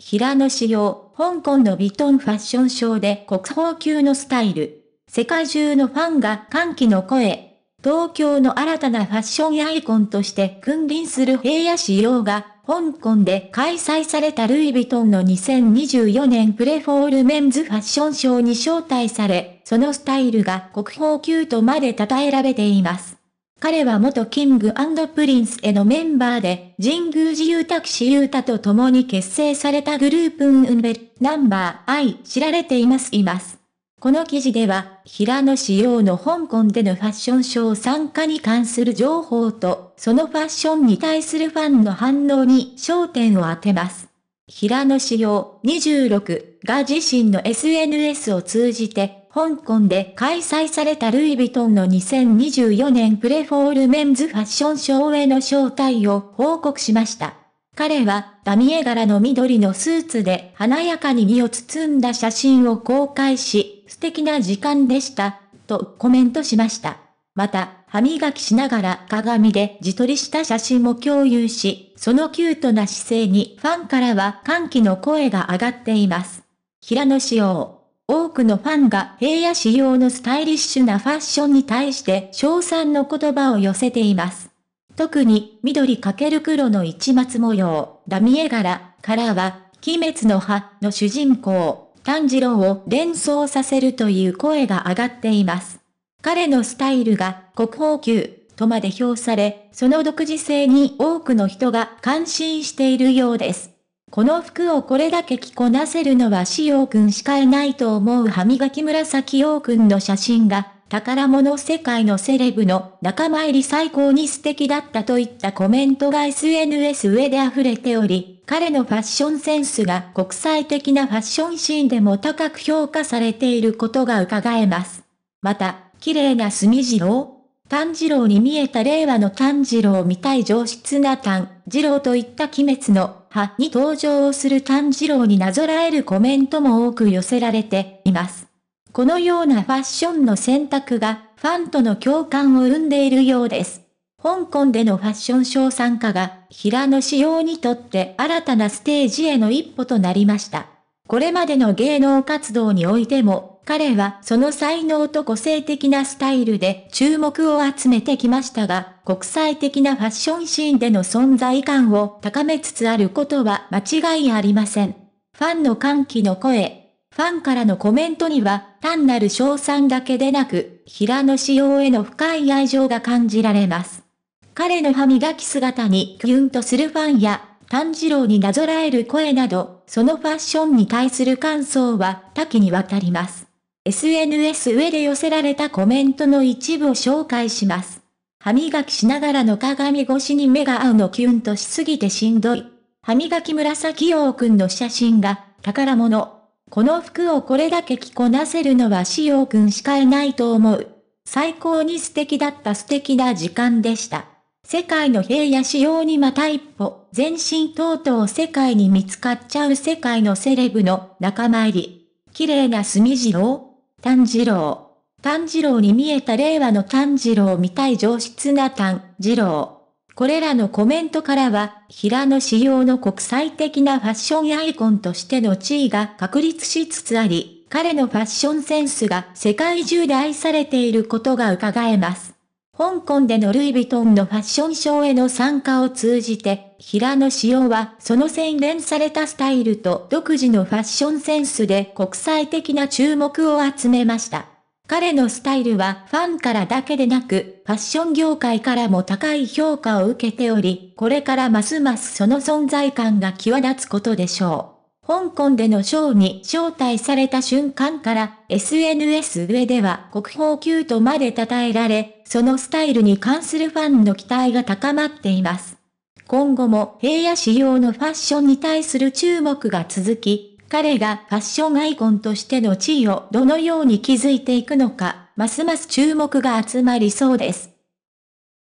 平野紫耀、香港のビトンファッションショーで国宝級のスタイル。世界中のファンが歓喜の声。東京の新たなファッションアイコンとして君臨する平野紫耀が、香港で開催されたルイ・ヴィトンの2024年プレフォールメンズファッションショーに招待され、そのスタイルが国宝級とまで称えられています。彼は元キングプリンスへのメンバーで、神宮寺ゆうたくしゆうたと共に結成されたグループウンベル、ナンバー愛、知られています、います。この記事では、平野紫耀の香港でのファッションショー参加に関する情報と、そのファッションに対するファンの反応に焦点を当てます。平野紫耀26が自身の SNS を通じて、香港で開催されたルイ・ヴィトンの2024年プレフォールメンズファッションショーへの招待を報告しました。彼は、ダミエ柄の緑のスーツで華やかに身を包んだ写真を公開し、素敵な時間でした、とコメントしました。また、歯磨きしながら鏡で自撮りした写真も共有し、そのキュートな姿勢にファンからは歓喜の声が上がっています。平野紫耀多くのファンが平野仕様のスタイリッシュなファッションに対して賞賛の言葉を寄せています。特に緑×黒の市松模様、ダミエ柄からは、鬼滅の葉の主人公、炭治郎を連想させるという声が上がっています。彼のスタイルが国宝級とまで評され、その独自性に多くの人が感心しているようです。この服をこれだけ着こなせるのはしようくんしかいないと思う歯磨き紫陽くんの写真が、宝物世界のセレブの仲間入り最高に素敵だったといったコメントが SNS 上で溢れており、彼のファッションセンスが国際的なファッションシーンでも高く評価されていることが伺えます。また、綺麗な墨次郎炭治郎に見えた令和の炭治郎みたい上質な炭治郎といった鬼滅の派に登場する炭治郎になぞらえるコメントも多く寄せられています。このようなファッションの選択がファンとの共感を生んでいるようです。香港でのファッションショー参加が平野仕様にとって新たなステージへの一歩となりました。これまでの芸能活動においても彼はその才能と個性的なスタイルで注目を集めてきましたが、国際的なファッションシーンでの存在感を高めつつあることは間違いありません。ファンの歓喜の声、ファンからのコメントには単なる賞賛だけでなく、平野仕様への深い愛情が感じられます。彼の歯磨き姿にキュンとするファンや、炭治郎になぞらえる声など、そのファッションに対する感想は多岐にわたります。SNS 上で寄せられたコメントの一部を紹介します。歯磨きしながらの鏡越しに目が合うのキュンとしすぎてしんどい。歯磨き紫陽くんの写真が宝物。この服をこれだけ着こなせるのはしようくんしかいないと思う。最高に素敵だった素敵な時間でした。世界の平野仕様にまた一歩、全身とうとう世界に見つかっちゃう世界のセレブの仲間入り。綺麗な墨次郎。炭治郎。炭治郎に見えた令和の炭治郎みたい上質な炭治郎。これらのコメントからは、平野仕様の国際的なファッションアイコンとしての地位が確立しつつあり、彼のファッションセンスが世界中で愛されていることが伺えます。香港でのルイ・ヴィトンのファッションショーへの参加を通じて、平野紫耀はその洗練されたスタイルと独自のファッションセンスで国際的な注目を集めました。彼のスタイルはファンからだけでなく、ファッション業界からも高い評価を受けており、これからますますその存在感が際立つことでしょう。香港でのショーに招待された瞬間から SNS 上では国宝級とまで称えられ、そのスタイルに関するファンの期待が高まっています。今後も平野仕様のファッションに対する注目が続き、彼がファッションアイコンとしての地位をどのように築いていくのか、ますます注目が集まりそうです。